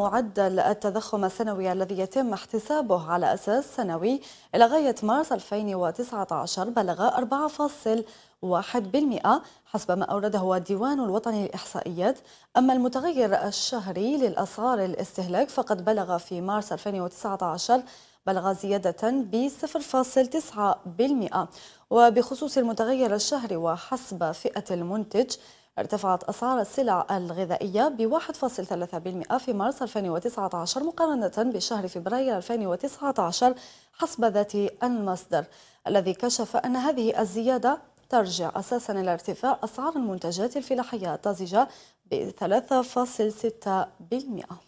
معدل التضخم السنوي الذي يتم احتسابه على أساس سنوي إلى غاية مارس 2019 بلغ 4.1% حسب ما أورده الديوان الوطني للإحصائيات أما المتغير الشهري للأسعار الاستهلاك فقد بلغ في مارس 2019 بلغ زيادة ب 0.9% وبخصوص المتغير الشهري وحسب فئة المنتج ارتفعت أسعار السلع الغذائية ب 1.3% في مارس 2019 مقارنة بشهر فبراير 2019 حسب ذات المصدر الذي كشف أن هذه الزيادة ترجع أساسا إلى ارتفاع أسعار المنتجات الفلاحية الطازجة ب 3.6%